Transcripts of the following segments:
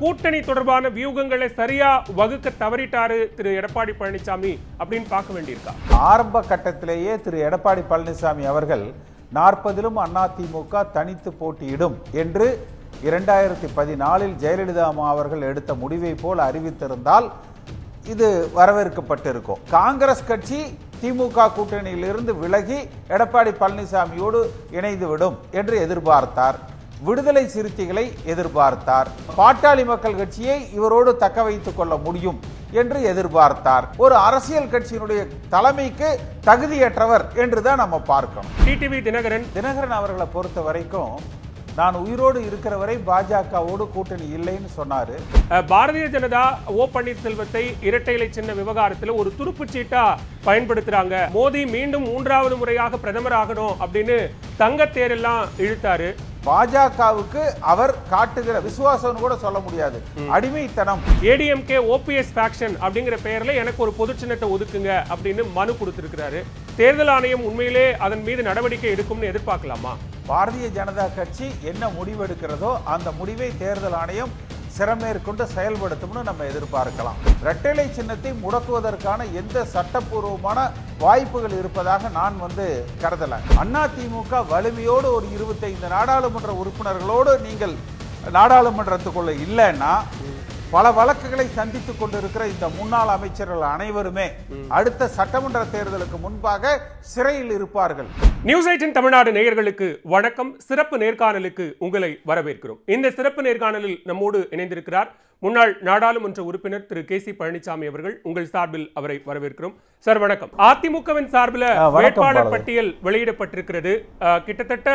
கூட்டணி தொடர்பான வியூகங்களை சரியா வகுக்க தவறிட்டாரு திரு எடப்பாடி பழனிசாமி அப்படின்னு பார்க்க வேண்டியிருக்கா ஆரம்ப கட்டத்திலேயே திரு எடப்பாடி பழனிசாமி அவர்கள் நாற்பதிலும் அதிமுக தனித்து போட்டியிடும் என்று இரண்டாயிரத்தி பதினாலில் ஜெயலலிதா அம்மா அவர்கள் எடுத்த முடிவை போல் அறிவித்திருந்தால் இது வரவேற்கப்பட்டிருக்கும் காங்கிரஸ் கட்சி திமுக கூட்டணியிலிருந்து விலகி எடப்பாடி பழனிசாமியோடு இணைந்துவிடும் என்று எதிர்பார்த்தார் விடுதலை சிறுத்தைகளை எதிர்பார்த்தார் பாட்டாளி மக்கள் கட்சியை இவரோடு தக்க வைத்துக் கொள்ள முடியும் என்று எதிர்பார்த்தார் ஒரு அரசியல் கட்சியினுடைய தலைமைக்கு தகுதியற்றவர் என்றுதான் நம்ம பார்க்கணும் டிடிவி தினகரன் தினகரன் அவர்களை பொறுத்த வரைக்கும் நான் உயிரோடு இருக்கிற வரை பாஜகவோடு கூட்டணி இல்லைன்னு சொன்னாரு பாரதிய ஜனதா ஓ பன்னீர்செல்வத்தை இலை சின்ன விவகாரத்தில் ஒரு துருப்பு சீட்டா பயன்படுத்துறாங்க மோடி மீண்டும் மூன்றாவது முறையாக பிரதமர் ஆகணும் அப்படின்னு தங்கத்தேரெல்லாம் இழுத்தாரு பாஜகவுக்கு அவர் காட்டுகிற விசுவாசம் கூட சொல்ல முடியாது அடிமைத்தனம் ஏடிஎம்கே ஓபிஎஸ் ஃபேக்ஷன் அப்படிங்கிற பெயரில் எனக்கு ஒரு பொது சின்னத்தை ஒதுக்குங்க அப்படின்னு மனு கொடுத்திருக்கிறாரு தேர்தல் ஆணையம் உண்மையிலே அதன் மீது நடவடிக்கை எடுக்கும்னு எதிர்பார்க்கலாமா பாரதிய ஜனதா கட்சி என்ன முடிவெடுக்கிறதோ அந்த முடிவை தேர்தல் ஆணையம் சிறமேற்கொண்டு செயல்படுத்தும்னு நம்ம எதிர்பார்க்கலாம் இரட்டைலை சின்னத்தை முடக்குவதற்கான எந்த சட்டப்பூர்வமான வாய்ப்புகள் இருப்பதாக நான் வந்து கருதலை அண்ணா திமுக வலிமையோடு ஒரு இருபத்தைந்து நாடாளுமன்ற உறுப்பினர்களோடு நீங்கள் நாடாளுமன்றத்துக்குள்ள இல்லைன்னா பல வழக்குகளை சந்தித்துக் கொண்டிருக்கிற இந்த முன்னாள் அமைச்சர்கள் அனைவருமே அடுத்த சட்டமன்ற தேர்தலுக்கு முன்பாக சிறையில் இருப்பார்கள் நியூஸ் எயிட்டின் தமிழ்நாடு நேயர்களுக்கு வணக்கம் சிறப்பு நேர்காணலுக்கு உங்களை வரவேற்கிறோம் இந்த சிறப்பு நேர்காணலில் நம்மோடு இணைந்திருக்கிறார் முன்னாள் நாடாளுமன்ற உறுப்பினர் திரு கே சி பழனிசாமி அவர்கள் உங்கள் சார்பில் அவரை வரவேற்கிறோம் சார் வணக்கம் அதிமுகவின் சார்பில் வேட்பாளர் பட்டியல் வெளியிடப்பட்டிருக்கிறது கிட்டத்தட்ட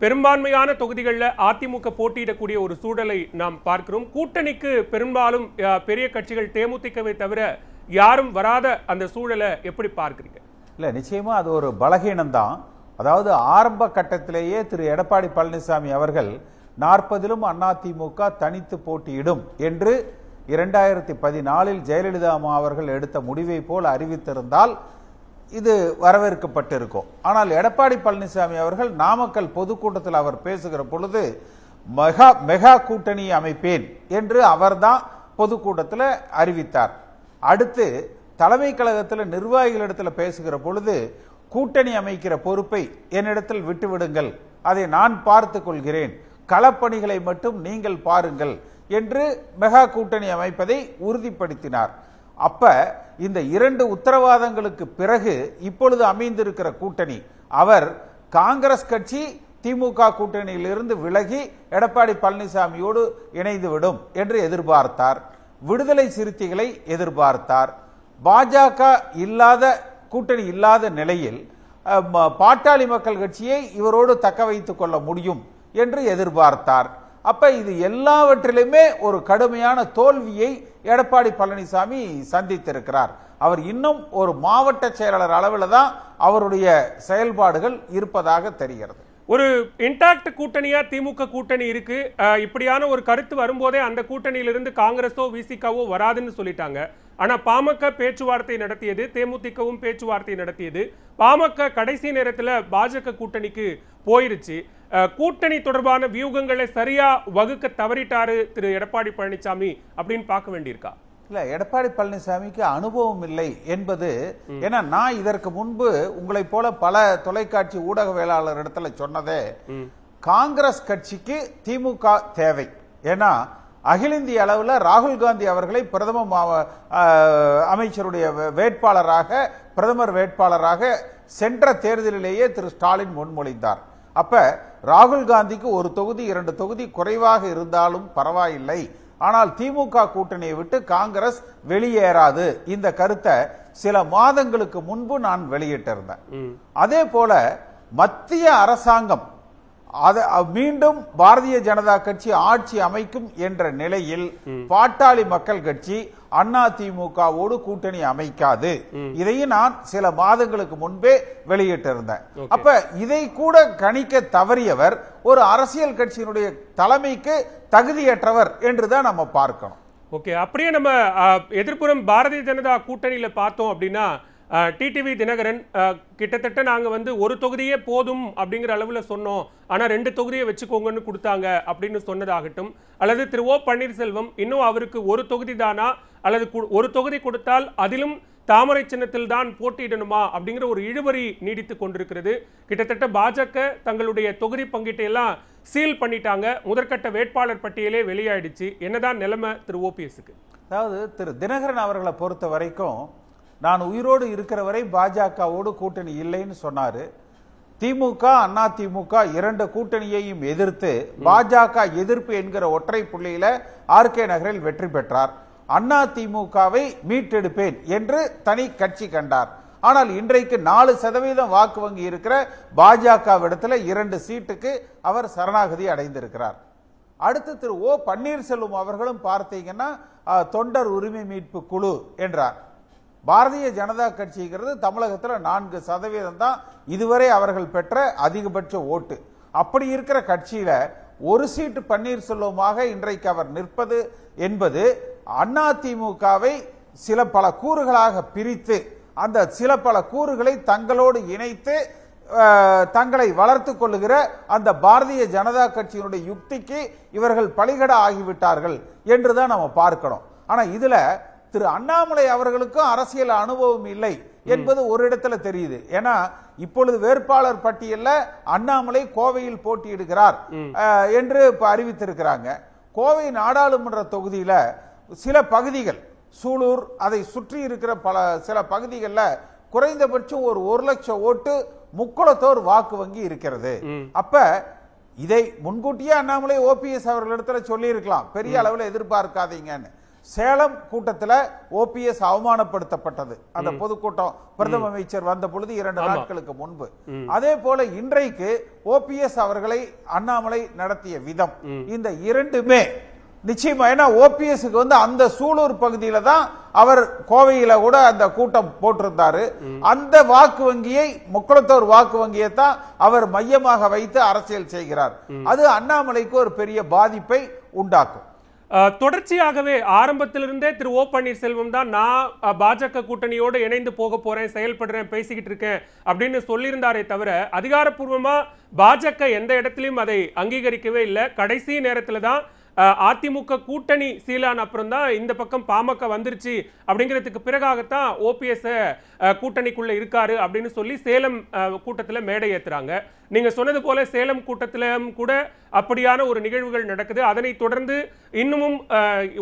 பெரும்பான்மையான தொகுதிகளில் அதிமுக போட்டியிடக்கூடிய ஒரு சூழலை நாம் பார்க்கிறோம் கூட்டணிக்கு பெரும்பாலும் பெரிய கட்சிகள் தேமுதிகவை தவிர யாரும் வராத அந்த சூழலை எப்படி பார்க்குறீங்க இல்லை நிச்சயமாக அது ஒரு பலகீனம்தான் அதாவது ஆரம்ப கட்டத்திலேயே திரு எடப்பாடி பழனிசாமி அவர்கள் நாற்பதிலும் அதிமுக தனித்து போட்டியிடும் என்று இரண்டாயிரத்தி பதினாலில் ஜெயலலிதா அம்மா அவர்கள் எடுத்த முடிவை போல் அறிவித்திருந்தால் இது வரவேற்கப்பட்டிருக்கும் ஆனால் எடப்பாடி பழனிசாமி அவர்கள் நாமக்கல் பொதுக்கூட்டத்தில் அவர் பேசுகிற பொழுது மெகா மெகா கூட்டணி அமைப்பேன் என்று அவர்தான் பொதுக்கூட்டத்தில் அறிவித்தார் அடுத்து தலைமை கழகத்தில் நிர்வாகிகளிடத்தில் பேசுகிற பொழுது கூட்டணி அமைக்கிற பொறுப்பை என்னிடத்தில் விட்டுவிடுங்கள் அதை நான் பார்த்து கொள்கிறேன் களப்பணிகளை மட்டும் நீங்கள் பாருங்கள் என்று மெகா கூட்டணி அமைப்பதை உறுதிப்படுத்தினார் அப்ப இந்த இரண்டு உத்தரவாதங்களுக்கு பிறகு இப்பொழுது அமைந்திருக்கிற கூட்டணி அவர் காங்கிரஸ் கட்சி திமுக கூட்டணியிலிருந்து விலகி எடப்பாடி பழனிசாமியோடு இணைந்துவிடும் என்று எதிர்பார்த்தார் விடுதலை சிறுத்தைகளை எதிர்பார்த்தார் பாஜக இல்லாத கூட்டணி இல்லாத நிலையில் பாட்டாளி மக்கள் கட்சியை இவரோடு தக்க வைத்துக் கொள்ள முடியும் என்று எதிர்பார்த்தார் அப்ப இது எல்லாவற்றிலுமே ஒரு கடுமையான தோல்வியை எடப்பாடி பழனிசாமி சந்தித்திருக்கிறார் அவர் இன்னும் ஒரு மாவட்ட செயலாளர் அளவில் தான் அவருடைய செயல்பாடுகள் இருப்பதாக தெரிகிறது ஒரு இன்டாக்ட் கூட்டணியா திமுக கூட்டணி இருக்கு இப்படியான ஒரு கருத்து வரும்போதே அந்த கூட்டணியிலிருந்து காங்கிரஸோ விசிகாவோ வராதுன்னு சொல்லிட்டாங்க ஆனா பாமக பேச்சுவார்த்தை நடத்தியது தேமுதிகவும் பேச்சுவார்த்தை நடத்தியது பாமக கடைசி நேரத்தில் பாஜக கூட்டணிக்கு போயிருச்சு கூட்டணி தொடர்பான வியூகங்களை சரியா வகுக்க தவறிட்டாரு திரு எடப்பாடி பழனிசாமி அப்படின்னு பார்க்க வேண்டியிருக்கா இல்ல எடப்பாடி பழனிசாமிக்கு அனுபவம் இல்லை என்பது ஏன்னா நான் இதற்கு முன்பு உங்களை போல பல தொலைக்காட்சி ஊடகவியலாளர் இடத்துல சொன்னதே காங்கிரஸ் கட்சிக்கு திமுக தேவை ஏன்னா அகில இந்திய அளவில் ராகுல் காந்தி அவர்களை பிரதம அமைச்சருடைய வேட்பாளராக பிரதமர் வேட்பாளராக சென்ற தேர்தலிலேயே திரு ஸ்டாலின் முன்மொழிந்தார் அப்ப ராகுல் காந்திக்கு ஒரு தொகுதி இரண்டு தொகுதி குறைவாக இருந்தாலும் பரவாயில்லை ஆனால் திமுக கூட்டணியை விட்டு காங்கிரஸ் வெளியேறாது இந்த கருத்தை சில மாதங்களுக்கு முன்பு நான் வெளியிட்டிருந்தேன் அதே போல மத்திய அரசாங்கம் அதை மீண்டும் பாரதிய ஜனதா கட்சி ஆட்சி அமைக்கும் என்ற நிலையில் பாட்டாளி மக்கள் கட்சி அதிமுகவோடு கூட்டணி அமைக்காது இதையும் நான் சில மாதங்களுக்கு முன்பே வெளியிட்டிருந்தேன் அப்ப இதை கூட கணிக்க தவறியவர் ஒரு அரசியல் கட்சியினுடைய தலைமைக்கு தகுதியற்றவர் என்றுதான் நம்ம பார்க்கணும் ஓகே அப்படியே நம்ம எதிர்ப்புறம் பாரதிய ஜனதா கூட்டணியில பார்த்தோம் அப்படின்னா டிடிவி தினகரன் கிட்டத்தட்ட நாங்கள் வந்து ஒரு தொகுதியே போதும் அப்படிங்கிற அளவில் சொன்னோம் ஆனால் ரெண்டு தொகுதியை வச்சுக்கோங்கன்னு கொடுத்தாங்க அப்படின்னு சொன்னதாகட்டும் அல்லது திரு ஓ பன்னீர்செல்வம் இன்னும் அவருக்கு ஒரு தொகுதி தானா அல்லது ஒரு தொகுதி கொடுத்தால் அதிலும் தாமரை சின்னத்தில் தான் போட்டியிடணுமா அப்படிங்கிற ஒரு இழுவரி நீடித்து கொண்டிருக்கிறது கிட்டத்தட்ட பாஜக தங்களுடைய தொகுதி பங்கீட்டையெல்லாம் சீல் பண்ணிட்டாங்க முதற்கட்ட வேட்பாளர் பட்டியலே வெளியாயிடுச்சு என்னதான் நிலைமை திரு ஓபிஎஸ்க்கு அதாவது திரு தினகரன் அவர்களை பொறுத்த வரைக்கும் நான் உயிரோடு இருக்கிற வரை பாஜகவோடு கூட்டணி இல்லைன்னு சொன்னாரு திமுக அண்ணா திமுக இரண்டு கூட்டணியையும் எதிர்த்து பாஜக எதிர்ப்பு என்கிற ஒற்றை புள்ளியில ஆர் கே நகரில் வெற்றி பெற்றார் அண்ணா திமுகவை மீட்டெடுப்பேன் என்று தனி கட்சி கண்டார் ஆனால் இன்றைக்கு நாலு சதவீதம் வாக்கு வங்கி இருக்கிற பாஜக இடத்துல இரண்டு சீட்டுக்கு அவர் சரணாகதி அடைந்திருக்கிறார் அடுத்து திரு ஓ பன்னீர்செல்வம் அவர்களும் பார்த்தீங்கன்னா தொண்டர் உரிமை மீட்பு குழு என்றார் பாரதிய ஜனதா கட்சிங்கிறது தமிழகத்தில் நான்கு சதவீதம் தான் இதுவரை அவர்கள் பெற்ற அதிகபட்ச ஓட்டு அப்படி இருக்கிற கட்சியில ஒரு சீட்டு பன்னீர்செல்வமாக இன்றைக்கு அவர் நிற்பது என்பது அதிமுகவை சில பல கூறுகளாக பிரித்து அந்த சில பல கூறுகளை தங்களோடு இணைத்து தங்களை வளர்த்து கொள்ளுகிற அந்த பாரதிய ஜனதா கட்சியினுடைய யுக்திக்கு இவர்கள் பலிகட ஆகிவிட்டார்கள் என்றுதான் நம்ம பார்க்கணும் ஆனால் இதில் திரு அண்ணாமலை அவர்களுக்கும் அரசியல் அனுபவம் இல்லை என்பது ஒரு இடத்துல தெரியுது ஏன்னா இப்பொழுது வேட்பாளர் பட்டியலில் அண்ணாமலை கோவையில் போட்டியிடுகிறார் என்று அறிவித்திருக்கிறாங்க கோவை நாடாளுமன்ற தொகுதியில் சில பகுதிகள் சூலூர் அதை சுற்றி இருக்கிற பல சில பகுதிகளில் குறைந்தபட்சம் ஒரு ஒரு லட்சம் ஓட்டு முக்குளத்தோர் வாக்கு வங்கி இருக்கிறது அப்ப இதை முன்கூட்டியே அண்ணாமலை ஓபிஎஸ் அவர்களிடத்துல சொல்லியிருக்கலாம் பெரிய அளவில் எதிர்பார்க்காதீங்கன்னு சேலம் கூட்டத்தில் ஓபிஎஸ் அவமானப்படுத்தப்பட்டது அந்த பொதுக்கூட்டம் பிரதம அமைச்சர் வந்த பொழுது இரண்டு நாட்களுக்கு முன்பு அதே போல இன்றைக்கு ஓபிஎஸ் அவர்களை அண்ணாமலை நடத்திய விதம் இந்த இரண்டுமே நிச்சயமா ஏன்னா ஓபிஎஸ்க்கு வந்து அந்த சூலூர் பகுதியில தான் அவர் கோவையில கூட அந்த கூட்டம் போட்டிருந்தாரு அந்த வாக்கு வங்கியை முக்குளத்தோர் வாக்கு வங்கியை தான் அவர் மையமாக வைத்து அரசியல் செய்கிறார் அது அண்ணாமலைக்கு ஒரு பெரிய பாதிப்பை உண்டாக்கும் தொடர்ச்சியாகவே ஆரம்பத்திலிருந்தே திரு ஓ பன்னீர்செல்வம் தான் நான் பாஜக கூட்டணியோடு இணைந்து போக போகிறேன் செயல்படுறேன் பேசிக்கிட்டு இருக்கேன் அப்படின்னு சொல்லியிருந்தாரே தவிர அதிகாரப்பூர்வமாக பாஜக எந்த இடத்துலையும் அதை அங்கீகரிக்கவே இல்லை கடைசி நேரத்தில் தான் அதிமுக கூட்டணி சீலான அப்புறம் தான் இந்த பக்கம் பாமக வந்துருச்சு அப்படிங்கிறதுக்கு பிறகாகத்தான் ஓபிஎஸ் கூட்டணிக்குள்ளே இருக்காரு அப்படின்னு சொல்லி சேலம் கூட்டத்தில் மேடை ஏத்துறாங்க நீங்கள் சொன்னது போல சேலம் கூட்டத்திலும் கூட அப்படியான ஒரு நிகழ்வுகள் நடக்குது அதனை தொடர்ந்து இன்னமும்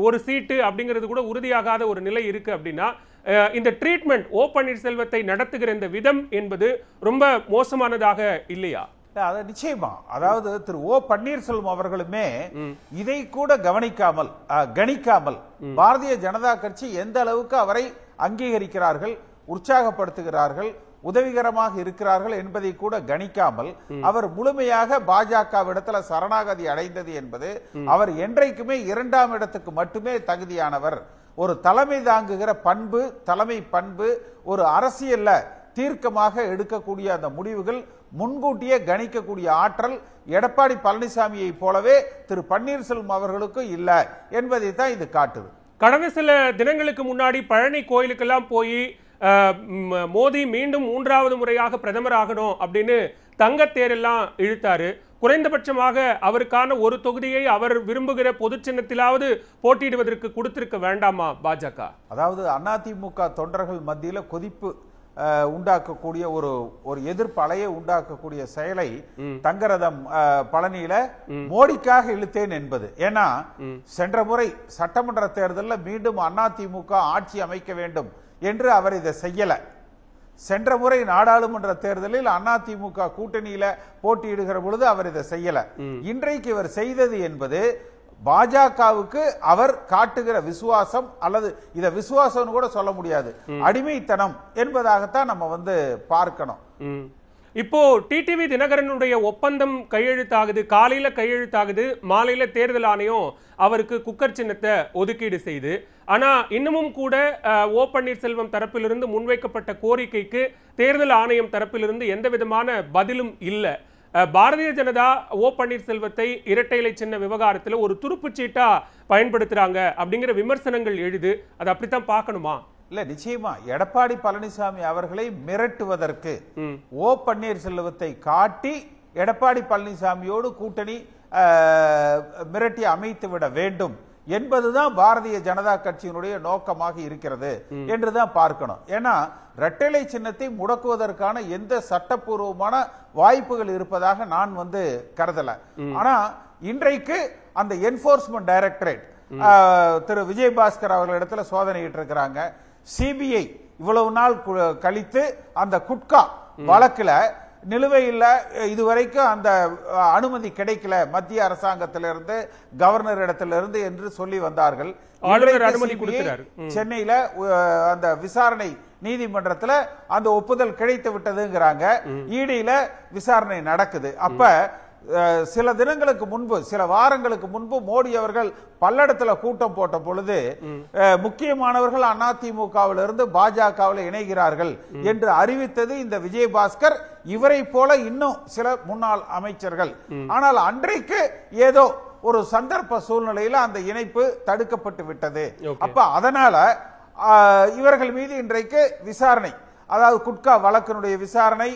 ஒரு சீட்டு அப்படிங்கிறது கூட உறுதியாகாத ஒரு நிலை இருக்கு அப்படின்னா இந்த ட்ரீட்மெண்ட் ஓ பன்னீர்செல்வத்தை நடத்துகிற இந்த விதம் என்பது ரொம்ப மோசமானதாக இல்லையா அது நிச்சயமா அதாவது திரு ஓ பன்னீர்செல்வம் அவர்களுமே இதை கூட கவனிக்காமல் கணிக்காமல் பாரதிய ஜனதா கட்சி எந்த அளவுக்கு அவரை அங்கீகரிக்கிறார்கள் உற்சாகப்படுத்துகிறார்கள் உதவிகரமாக இருக்கிறார்கள் என்பதை கூட கணிக்காமல் அவர் முழுமையாக பாஜகவிடத்துல சரணாகதி அடைந்தது என்பது அவர் என்றைக்குமே இரண்டாம் இடத்துக்கு மட்டுமே தகுதியானவர் ஒரு தலைமை தாங்குகிற பண்பு தலைமை பண்பு ஒரு அரசியல்ல தீர்க்கமாக எடுக்கக்கூடிய அந்த முடிவுகள் முன்கூட்டியே கணிக்கக்கூடிய ஆற்றல் எடப்பாடி பழனிசாமியை போலவே திரு பன்னீர்செல்வம் அவர்களுக்கும் இல்லை என்பதை தான் இது காட்டுது கடந்த சில தினங்களுக்கு முன்னாடி பழனி கோயிலுக்கெல்லாம் போய் மோடி மீண்டும் மூன்றாவது முறையாக பிரதமர் ஆகணும் அப்படின்னு தங்கத்தேரெல்லாம் இழுத்தாரு குறைந்தபட்சமாக அவருக்கான ஒரு தொகுதியை அவர் விரும்புகிற பொது சின்னத்திலாவது போட்டியிடுவதற்கு கொடுத்திருக்க வேண்டாமா பாஜக அதாவது அதிமுக தொண்டர்கள் மத்தியில் கொதிப்பு உண்டாக்கக்கூடிய ஒரு ஒரு எதிர்ப்பலையை உண்டாக்கக்கூடிய செயலை தங்கரதம் பழனியில மோடிக்காக இழுத்தேன் என்பது ஏன்னா சென்ற முறை சட்டமன்ற தேர்தலில் மீண்டும் அதிமுக ஆட்சி அமைக்க வேண்டும் என்று அவர் இதை செய்யல சென்ற முறை நாடாளுமன்ற தேர்தலில் அதிமுக கூட்டணியில போட்டியிடுகிற பொழுது அவர் இதை செய்யல இன்றைக்கு இவர் செய்தது என்பது பாஜகவுக்கு அவர் காட்டுகிற விசுவாசம் அல்லது இத விசுவாசம்னு கூட சொல்ல முடியாது அடிமைத்தனம் என்பதாகத்தான் நம்ம வந்து பார்க்கணும் இப்போ டிடிவி தினகரனுடைய ஒப்பந்தம் கையெழுத்தாகுது காலையில கையெழுத்தாகுது மாலையில தேர்தல் ஆணையம் அவருக்கு குக்கர் சின்னத்தை ஒதுக்கீடு செய்து ஆனா இன்னமும் கூட ஓ பன்னீர்செல்வம் தரப்பிலிருந்து முன்வைக்கப்பட்ட கோரிக்கைக்கு தேர்தல் ஆணையம் தரப்பிலிருந்து எந்த விதமான பதிலும் இல்லை பாரதிய ஜனதா ஓ பன்னீர்செல்வத்தை இரட்டை இலை சின்ன விவகாரத்தில் ஒரு சீட்டா பயன்படுத்துகிறாங்க அப்படிங்கிற விமர்சனங்கள் எழுது அது அப்படித்தான் பார்க்கணுமா இல்ல நிச்சயமா எடப்பாடி பழனிசாமி அவர்களை மிரட்டுவதற்கு ஓ பன்னீர்செல்வத்தை காட்டி எடப்பாடி பழனிசாமியோடு கூட்டணி மிரட்டி அமைத்து விட வேண்டும் என்பதுதான் பாரதிய ஜனதா கட்சியினுடைய நோக்கமாக இருக்கிறது என்றுதான் பார்க்கணும் ஏன்னா ரெட்டலை சின்னத்தை முடக்குவதற்கான எந்த சட்டப்பூர்வமான வாய்ப்புகள் இருப்பதாக நான் வந்து கருதல ஆனா இன்றைக்கு அந்த என்போர்ஸ்மெண்ட் டைரக்டரேட் திரு விஜயபாஸ்கர் அவர்களிடத்துல சோதனையிட்டு இருக்கிறாங்க சிபிஐ இவ்வளவு நாள் கழித்து அந்த குட்கா வழக்குல நிலுவையில் இதுவரைக்கும் அந்த அனுமதி கிடைக்கல மத்திய அரசாங்கத்திலிருந்து கவர்னர் இடத்திலிருந்து என்று சொல்லி வந்தார்கள் சென்னையில அந்த விசாரணை நீதிமன்றத்தில் அந்த ஒப்புதல் கிடைத்து விட்டதுங்கிறாங்க ஈடியில விசாரணை நடக்குது அப்ப சில தினங்களுக்கு முன்பு சில வாரங்களுக்கு முன்பு மோடி அவர்கள் பல்லடத்துல கூட்டம் போட்ட பொழுது முக்கியமானவர்கள் அதிமுகவில் இருந்து பாஜகவில் இணைகிறார்கள் என்று அறிவித்தது இந்த விஜயபாஸ்கர் இவரை போல இன்னும் சில முன்னாள் அமைச்சர்கள் ஆனால் அன்றைக்கு ஏதோ ஒரு சந்தர்ப்ப சூழ்நிலையில அந்த இணைப்பு தடுக்கப்பட்டு விட்டது அப்ப அதனால இவர்கள் மீது இன்றைக்கு விசாரணை அதாவது குட்கா வழக்கினுடைய விசாரணை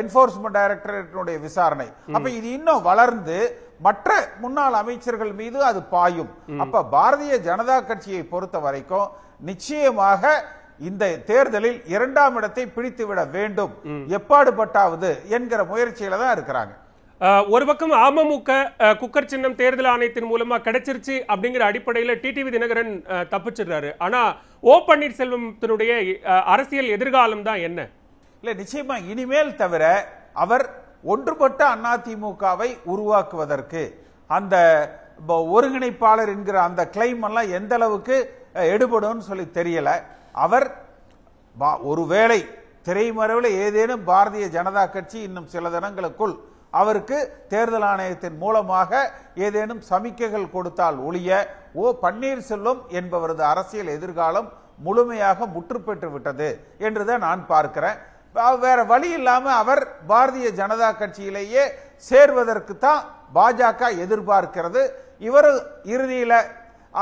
என்போர்ஸ்மெண்ட் டைரக்டரேட்டினுடைய விசாரணை அப்ப இது இன்னும் வளர்ந்து மற்ற முன்னாள் அமைச்சர்கள் மீது அது பாயும் அப்ப பாரதிய ஜனதா கட்சியை பொறுத்த வரைக்கும் நிச்சயமாக இந்த தேர்தலில் இரண்டாம் இடத்தை பிடித்துவிட வேண்டும் எப்பாடுபட்டாவது என்கிற முயற்சியில தான் இருக்கிறாங்க ஒரு பக்கம் அமமுக குக்கர் சின்னம் தேர்தல் ஆணையத்தின் மூலமாக கிடைச்சிருச்சு அப்படிங்கிற அடிப்படையில் டிடிவி தினகரன் தப்பிச்சிடுறாரு ஆனால் ஓ பன்னீர்செல்வத்தினுடைய அரசியல் எதிர்காலம் தான் என்ன இல்லை நிச்சயமா இனிமேல் தவிர அவர் ஒன்றுபட்ட அதிமுகவை உருவாக்குவதற்கு அந்த ஒருங்கிணைப்பாளர் என்கிற அந்த கிளைம் எல்லாம் எந்த அளவுக்கு எடுபடும் சொல்லி தெரியல அவர் ஒருவேளை திரைமறைவில் ஏதேனும் பாரதிய ஜனதா கட்சி இன்னும் சில தினங்களுக்குள் அவருக்கு தேர்தல் ஆணையத்தின் மூலமாக ஏதேனும் சமிக்கைகள் கொடுத்தால் ஒழிய ஓ பன்னீர்செல்வம் என்பவரது அரசியல் எதிர்காலம் முழுமையாக முற்றுப்பெற்று விட்டது என்றுதான் நான் பார்க்கிறேன் வேற வழி இல்லாமல் அவர் பாரதிய ஜனதா கட்சியிலேயே சேர்வதற்கு தான் பாஜக எதிர்பார்க்கிறது இவர் இறுதியில்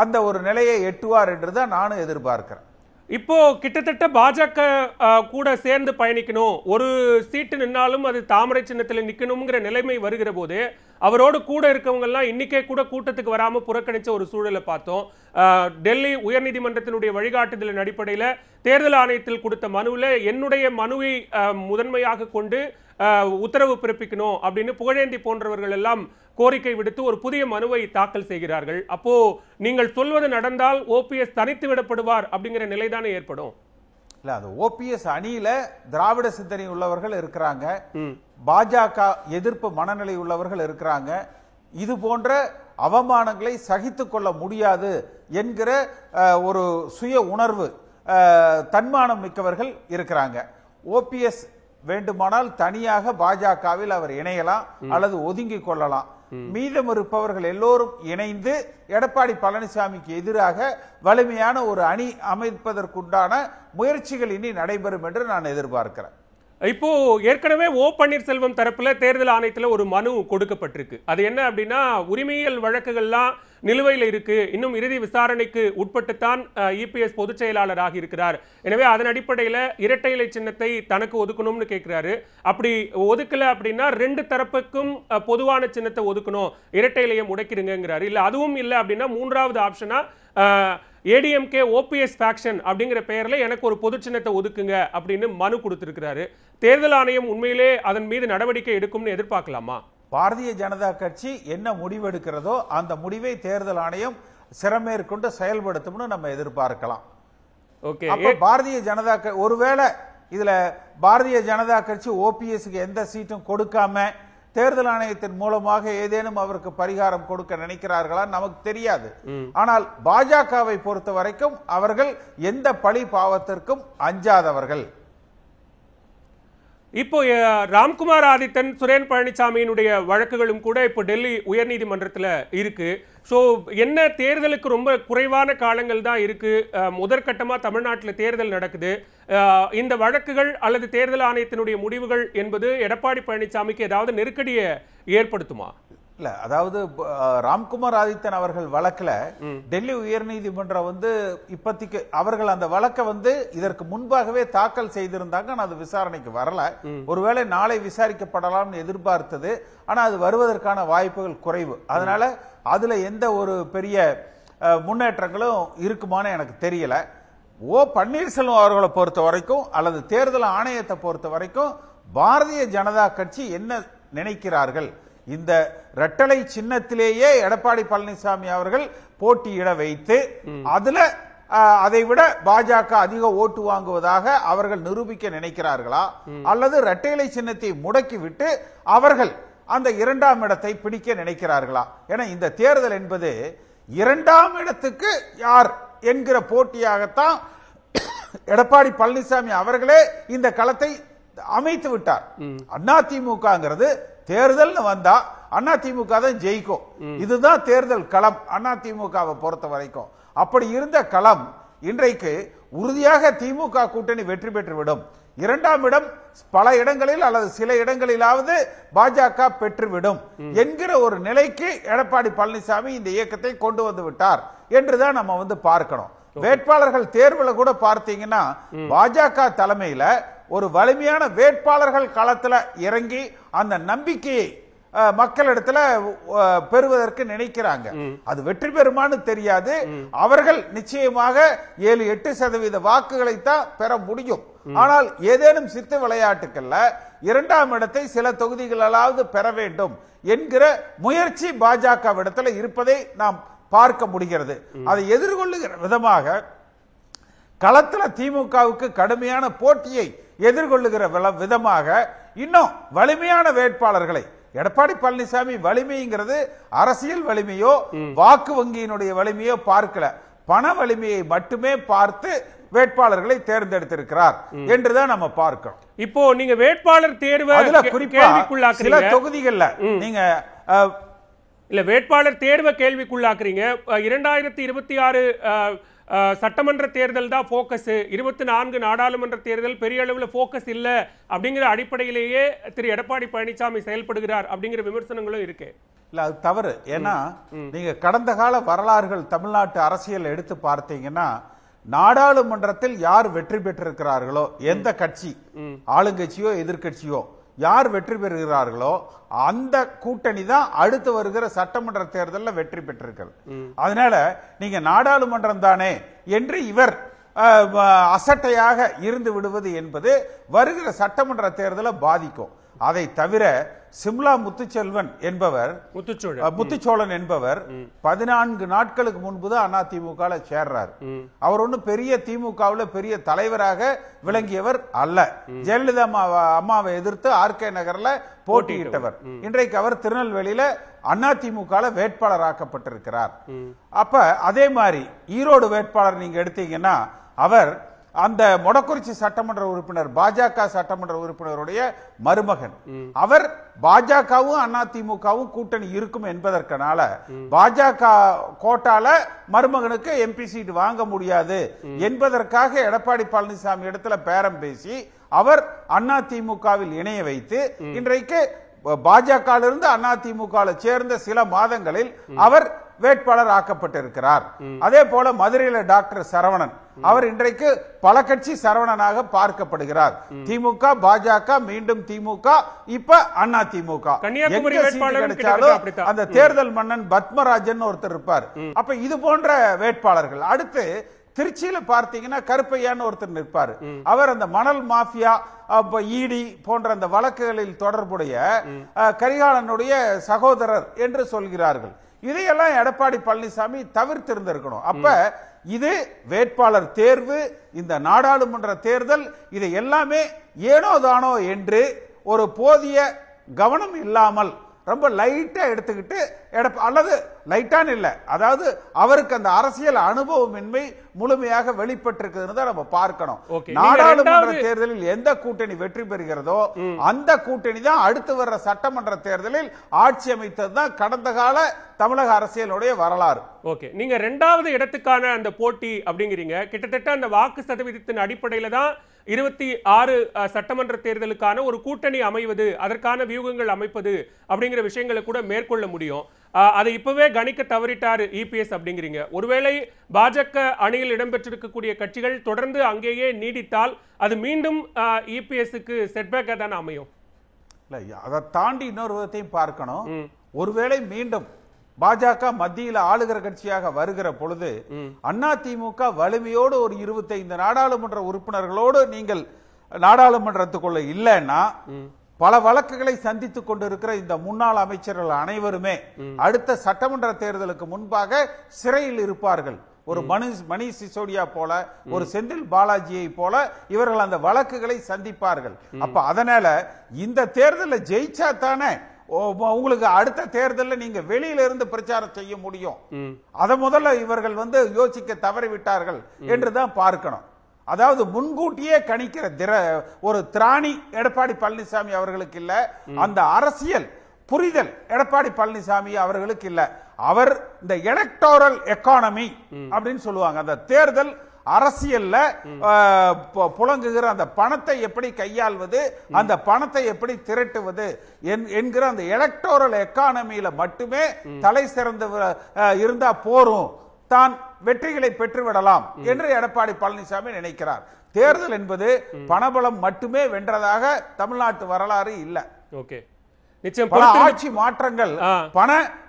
அந்த ஒரு நிலையை எட்டுவார் என்றுதான் நானும் எதிர்பார்க்கிறேன் இப்போ கிட்டத்தட்ட பாஜக கூட சேர்ந்து பயணிக்கணும் ஒரு சீட்டு நின்னாலும் அது தாமரை சின்னத்தில் நிற்கணுங்கிற நிலைமை வருகிற போது அவரோடு கூட இருக்கவங்கெல்லாம் இன்னிக்கே கூட கூட்டத்துக்கு வராமல் புறக்கணித்த ஒரு சூழலை பார்த்தோம் டெல்லி உயர்நீதிமன்றத்தினுடைய வழிகாட்டுதலின் அடிப்படையில் தேர்தல் ஆணையத்தில் கொடுத்த மனுவில் என்னுடைய மனுவை முதன்மையாக கொண்டு உத்தரவு பிறப்பிக்கணும் அப்படின்னு புகழேந்தி போன்றவர்கள் எல்லாம் கோரிக்கை விடுத்து ஒரு புதிய மனுவை தாக்கல் செய்கிறார்கள் அப்போ நீங்கள் சொல்வது நடந்தால் ஓபிஎஸ் தனித்து விடப்படுவார் அப்படிங்கிற நிலைதானே ஏற்படும் இல்ல அது ஓபிஎஸ் அணியில திராவிட சிந்தனை உள்ளவர்கள் இருக்கிறாங்க பாஜக எதிர்ப்பு மனநிலை உள்ளவர்கள் இருக்கிறாங்க இது போன்ற அவமானங்களை சகித்து கொள்ள முடியாது என்கிற ஒரு சுய உணர்வு தன்மானம் மிக்கவர்கள் இருக்கிறாங்க ஓபிஎஸ் வேண்டுமானால் தனியாக பாஜகவில் அவர் இணையலாம் அல்லது ஒதுங்கி கொள்ளலாம் மீதம் இருப்பவர்கள் எல்லோரும் இணைந்து எடப்பாடி பழனிசாமிக்கு எதிராக வலிமையான ஒரு அணி அமைப்பதற்குண்டான முயற்சிகள் இனி நடைபெறும் என்று நான் எதிர்பார்க்கிறேன் இப்போ ஏற்கனவே ஓ பன்னீர்செல்வம் தரப்பில் தேர்தல் ஆணையத்தில் ஒரு மனு கொடுக்கப்பட்டிருக்கு அது என்ன அப்படின்னா உரிமையியல் வழக்குகள்லாம் நிலுவையில் இருக்கு இன்னும் இறுதி விசாரணைக்கு உட்பட்டுத்தான் இபிஎஸ் பொதுச் செயலாளராக இருக்கிறார் எனவே அதன் அடிப்படையில் இரட்டை இலை சின்னத்தை தனக்கு ஒதுக்கணும்னு கேட்கிறாரு அப்படி ஒதுக்கல அப்படின்னா ரெண்டு தரப்புக்கும் பொதுவான சின்னத்தை ஒதுக்கணும் இரட்டை இலையை முடக்கிடுங்கிறாரு இல்லை அதுவும் இல்லை அப்படின்னா மூன்றாவது ஆப்ஷனா ஏடிஎம்கே ஓபிஎஸ் ஃபேக்ஷன் அப்படிங்கிற பெயரில் எனக்கு ஒரு பொது சின்னத்தை ஒதுக்குங்க அப்படின்னு மனு கொடுத்துருக்கிறாரு தேர்தல் ஆணையம் உண்மையிலே அதன் மீது நடவடிக்கை எடுக்கும்னு எதிர்பார்க்கலாமா பாரதிய ஜனதா கட்சி என்ன முடிவெடுக்கிறதோ அந்த முடிவை தேர்தல் ஆணையம் சிறமேற்கொண்டு செயல்படுத்தும்னு நம்ம எதிர்பார்க்கலாம் ஓகே பாரதிய ஜனதா ஒருவேளை இதுல பாரதிய ஜனதா கட்சி ஓபிஎஸ்க்கு எந்த சீட்டும் கொடுக்காம தேர்தல் ஆணையத்தின் மூலமாக ஏதேனும் அவருக்கு பரிகாரம் கொடுக்க நினைக்கிறார்களா நமக்கு தெரியாது ஆனால் பாஜகவை பொறுத்த வரைக்கும் அவர்கள் எந்த பழி பாவத்திற்கும் அஞ்சாதவர்கள் இப்போ ராம்குமார் ஆதித்தன் சுரேன் பழனிசாமியினுடைய வழக்குகளும் கூட இப்போ டெல்லி உயர்நீதிமன்றத்தில் இருக்கு ஸோ என்ன தேர்தலுக்கு ரொம்ப குறைவான காலங்கள் தான் இருக்கு முதற்கட்டமாக தமிழ்நாட்டில் தேர்தல் நடக்குது இந்த வழக்குகள் அல்லது தேர்தல் ஆணையத்தினுடைய முடிவுகள் என்பது எடப்பாடி பழனிசாமிக்கு ஏதாவது நெருக்கடியை ஏற்படுத்துமா இல்ல அதாவது ராம்குமார் ஆதித்தன் அவர்கள் வழக்குல டெல்லி உயர்நீதிமன்றம் வந்து இப்பத்திக்கு அவர்கள் அந்த வழக்கை வந்து இதற்கு முன்பாகவே தாக்கல் செய்திருந்தாங்க ஆனா அது விசாரணைக்கு வரல ஒருவேளை நாளை விசாரிக்கப்படலாம்னு எதிர்பார்த்தது ஆனா அது வருவதற்கான வாய்ப்புகள் குறைவு அதனால அதுல எந்த ஒரு பெரிய முன்னேற்றங்களும் இருக்குமான்னு எனக்கு தெரியல ஓ பன்னீர்செல்வம் அவர்களை பொறுத்த வரைக்கும் அல்லது தேர்தல் ஆணையத்தை பொறுத்த வரைக்கும் பாரதிய ஜனதா கட்சி என்ன நினைக்கிறார்கள் இந்த ரட்டளை சின்னத்திலேயே எடப்பாடி பழனிசாமி அவர்கள் போட்டியிட வைத்து அதுல அதை விட பாஜக அதிக ஓட்டு வாங்குவதாக அவர்கள் நிரூபிக்க நினைக்கிறார்களா அல்லது இரட்டைலை சின்னத்தை முடக்கிவிட்டு அவர்கள் அந்த இரண்டாம் இடத்தை பிடிக்க நினைக்கிறார்களா என இந்த தேர்தல் என்பது இரண்டாம் இடத்துக்கு யார் என்கிற போட்டியாகத்தான் எடப்பாடி பழனிசாமி அவர்களே இந்த களத்தை அமைத்து விட்டார் அதிமுகங்கிறது தேர்தல்னு வந்தா அண்ணா திமுக தான் ஜெயிக்கும் இதுதான் தேர்தல் களம் அண்ணா திமுகவை பொறுத்த வரைக்கும் அப்படி இருந்த களம் இன்றைக்கு உறுதியாக திமுக கூட்டணி வெற்றி பெற்றுவிடும் இரண்டாம் இடம் பல இடங்களில் அல்லது சில இடங்களிலாவது பாஜக பெற்றுவிடும் என்கிற ஒரு நிலைக்கு எடப்பாடி பழனிசாமி இந்த இயக்கத்தை கொண்டு வந்து விட்டார் என்றுதான் நம்ம வந்து பார்க்கணும் வேட்பாளர்கள் தேர்வுல கூட பார்த்தீங்கன்னா பாஜக தலைமையில ஒரு வலிமையான வேட்பாளர்கள் களத்தில் இறங்கி அந்த நம்பிக்கையை மக்களிடத்துல பெறுவதற்கு நினைக்கிறாங்க அது வெற்றி பெறுமான்னு தெரியாது அவர்கள் நிச்சயமாக ஏழு எட்டு சதவீத வாக்குகளைத்தான் பெற முடியும் ஆனால் ஏதேனும் சித்த விளையாட்டுக்கள்ல இரண்டாம் இடத்தை சில தொகுதிகளாவது பெற வேண்டும் என்கிற முயற்சி பாஜக இடத்துல இருப்பதை நாம் பார்க்க முடிகிறது அதை எதிர்கொள்ளுகிற விதமாக களத்துல திமுகவுக்கு கடுமையான போட்டியை எதிர்கொள்ளுகிற விதமாக இன்னும் வலிமையான வேட்பாளர்களை எடப்பாடி பழனிசாமி வலிமைங்கிறது அரசியல் வலிமையோ வாக்கு வங்கியினுடைய வலிமையோ பார்க்கல பண வலிமையை மட்டுமே பார்த்து வேட்பாளர்களை தேர்ந்தெடுத்திருக்கிறார் என்றுதான் நம்ம பார்க்கிறோம் இப்போ நீங்க வேட்பாளர் தேர்வு அதுல குறிப்பா சில தொகுதிகள்ல நீங்க இல்ல வேட்பாளர் தேர்வை கேள்விக்குள்ளாக்குறீங்க இரண்டாயிரத்தி இருபத்தி ஆறு சட்டமன்ற தேர்தல் தான் ஃபோக்கஸு இருபத்தி நான்கு நாடாளுமன்ற தேர்தல் பெரிய அளவில் ஃபோக்கஸ் இல்லை அப்படிங்கிற அடிப்படையிலேயே திரு எடப்பாடி பழனிசாமி செயல்படுகிறார் அப்படிங்கிற விமர்சனங்களும் இருக்கு இல்லை அது தவறு ஏன்னா நீங்கள் கடந்த கால வரலாறுகள் தமிழ்நாட்டு அரசியல் எடுத்து பார்த்தீங்கன்னா நாடாளுமன்றத்தில் யார் வெற்றி பெற்றிருக்கிறார்களோ எந்த கட்சி ஆளுங்கட்சியோ எதிர்கட்சியோ யார் வெற்றி பெறுகிறார்களோ அந்த கூட்டணி தான் அடுத்து வருகிற சட்டமன்ற தேர்தலில் வெற்றி பெற்றிருக்கிறது அதனால நீங்க நாடாளுமன்றம் தானே என்று இவர் அசட்டையாக இருந்து விடுவது என்பது வருகிற சட்டமன்ற தேர்தலை பாதிக்கும் அதை தவிர சிம்லா முத்துச்செல்வன் என்பவர் முத்துச்சோழன் என்பவர் பதினான்கு நாட்களுக்கு முன்பு அதிமுக சேர்றார் அவர் ஒண்ணு பெரிய திமுக பெரிய தலைவராக விளங்கியவர் அல்ல ஜெயலலிதா அம்மாவை எதிர்த்து ஆர் கே நகர்ல போட்டியிட்டவர் இன்றைக்கு அவர் திருநெல்வேலியில அதிமுக வேட்பாளராக்கப்பட்டிருக்கிறார் அப்ப அதே மாதிரி ஈரோடு வேட்பாளர் நீங்க எடுத்தீங்கன்னா அவர் அந்த மொடக்குறிச்சி சட்டமன்ற உறுப்பினர் பாஜக சட்டமன்ற உறுப்பினருடைய மருமகன் அவர் பாஜகவும் அதிமுகவும் கூட்டணி இருக்கும் என்பதற்கனால பாஜக கோட்டால மருமகனுக்கு எம்பி சீட் வாங்க முடியாது என்பதற்காக எடப்பாடி பழனிசாமி இடத்துல பேரம் பேசி அவர் அதிமுகவில் இணைய வைத்து இன்றைக்கு பாஜக இருந்து அதிமுக சேர்ந்த சில மாதங்களில் அவர் வேட்பாளர் ஆக்கப்பட்டிருக்கிறார் அதே போல மதுரையில டாக்டர் சரவணன் அவர் இன்றைக்கு பல கட்சி சரவணனாக பார்க்கப்படுகிறார் திமுக பாஜக மீண்டும் திமுக இப்ப அண்ணா திமுக கிடைச்சாலும் அந்த தேர்தல் மன்னன் பத்மராஜன் ஒருத்தர் இருப்பார் அப்ப இது போன்ற வேட்பாளர்கள் அடுத்து திருச்சியில பார்த்தீங்கன்னா கருப்பையான்னு ஒருத்தர் நிற்பார் அவர் அந்த மணல் மாஃபியா அப்ப ஈடி போன்ற அந்த வழக்குகளில் தொடர்புடைய கரிகாலனுடைய சகோதரர் என்று சொல்கிறார்கள் இதையெல்லாம் எடப்பாடி பழனிசாமி தவிர்த்திருந்திருக்கணும் அப்ப இது வேட்பாளர் தேர்வு இந்த நாடாளுமன்ற தேர்தல் இதை எல்லாமே ஏனோதானோ என்று ஒரு போதிய கவனம் இல்லாமல் ரொம்ப லைட்டாக எடுத்துக்கிட்டு எடப்ப அல்லது லைட்டான இல்லை அதாவது அவருக்கு அந்த அரசியல் அனுபவமின்மை முழுமையாக வெளிப்பட்டிருக்குதுன்னு தான் நம்ம பார்க்கணும் நாடாளுமன்ற தேர்தலில் எந்த கூட்டணி வெற்றி பெறுகிறதோ அந்த கூட்டணி தான் அடுத்து வர்ற சட்டமன்ற தேர்தலில் ஆட்சி அமைத்தது தான் கடந்த கால தமிழக அரசியலுடைய வரலாறு ஓகே நீங்க ரெண்டாவது இடத்துக்கான அந்த போட்டி அப்படிங்கிறீங்க கிட்டத்தட்ட அந்த வாக்கு சதவீதத்தின் அடிப்படையில் தான் இருபத்தி ஆறு சட்டமன்ற தேர்தலுக்கான ஒரு கூட்டணி அமைவது அதற்கான வியூகங்கள் அமைப்பது அப்படிங்கிற விஷயங்களை கூட மேற்கொள்ள முடியும் அதை இப்பவே கணிக்க தவறிட்டார் இபிஎஸ் அப்படிங்கிறீங்க ஒருவேளை பாஜக அணியில் இடம்பெற்றிருக்கக்கூடிய கட்சிகள் தொடர்ந்து அங்கேயே நீடித்தால் அது மீண்டும் இபிஎஸ்க்கு செட்பேக்காக தானே அமையும் இல்லை அதை தாண்டி இன்னொரு விதத்தையும் பார்க்கணும் ஒருவேளை மீண்டும் பாஜக மத்தியில் ஆளுகிற கட்சியாக வருகிற பொழுது அண்ணா திமுக வலிமையோடு ஒரு இருபத்தைந்து நாடாளுமன்ற உறுப்பினர்களோடு நீங்கள் நாடாளுமன்றத்துக்குள்ள இல்லைன்னா பல வழக்குகளை சந்தித்து கொண்டிருக்கிற இந்த முன்னாள் அமைச்சர்கள் அனைவருமே அடுத்த சட்டமன்ற தேர்தலுக்கு முன்பாக சிறையில் இருப்பார்கள் ஒரு மணி மணி சிசோடியா போல ஒரு செந்தில் பாலாஜியை போல இவர்கள் அந்த வழக்குகளை சந்திப்பார்கள் அப்ப அதனால இந்த தேர்தலில் ஜெயிச்சா தானே உங்களுக்கு அடுத்த தேர்தலில் நீங்க வெளியில இருந்து பிரச்சாரம் செய்ய முடியும் அதை முதல்ல இவர்கள் வந்து யோசிக்க தவறிவிட்டார்கள் என்றுதான் பார்க்கணும் அதாவது முன்கூட்டியே கணிக்கிற திர ஒரு திராணி எடப்பாடி பழனிசாமி அவர்களுக்கு இல்ல அந்த அரசியல் புரிதல் எடப்பாடி பழனிசாமி அவர்களுக்கு இல்ல அவர் இந்த எலக்டோரல் எக்கானமி அப்படின்னு சொல்லுவாங்க அந்த தேர்தல் அரசியல்ல புழங்குகிற அந்த பணத்தை எப்படி கையாள்வது அந்த பணத்தை எப்படி திரட்டுவது என்கிற அந்த எலக்டோரல் எக்கானமியில மட்டுமே தலை சிறந்த இருந்தா போரும் தான் வெற்றிகளை பெற்றுவிடலாம் என்று எடப்பாடி பழனிசாமி நினைக்கிறார் தேர்தல் என்பது பணபலம் மட்டுமே வென்றதாக தமிழ்நாட்டு வரலாறு இல்ல ஓகே நிச்சயம் பல ஆட்சி மாற்றங்கள் பண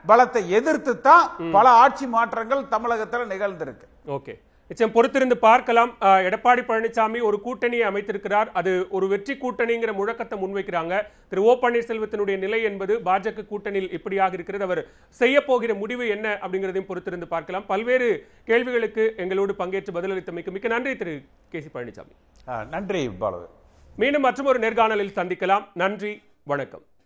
பலத்தை எதிர்த்து தான் பல ஆட்சி மாற்றங்கள் தமிழகத்தில் நிகழ்ந்திருக்கு ஓகே நிச்சயம் பொறுத்திருந்து பார்க்கலாம் எடப்பாடி பழனிசாமி ஒரு கூட்டணியை அமைத்திருக்கிறார் அது ஒரு வெற்றி கூட்டணிங்கிற முழக்கத்தை முன்வைக்கிறாங்க திரு ஓ பன்னீர்செல்வத்தினுடைய நிலை என்பது பாஜக கூட்டணியில் எப்படியாக இருக்கிறது அவர் செய்ய போகிற முடிவு என்ன அப்படிங்கிறதையும் பொறுத்திருந்து பார்க்கலாம் பல்வேறு கேள்விகளுக்கு எங்களோடு பங்கேற்று பதிலளித்தமைக்கு மிக்க நன்றி திரு கே சி பழனிசாமி நன்றி மீண்டும் மற்றும் ஒரு நேர்காணலில் சந்திக்கலாம் நன்றி வணக்கம்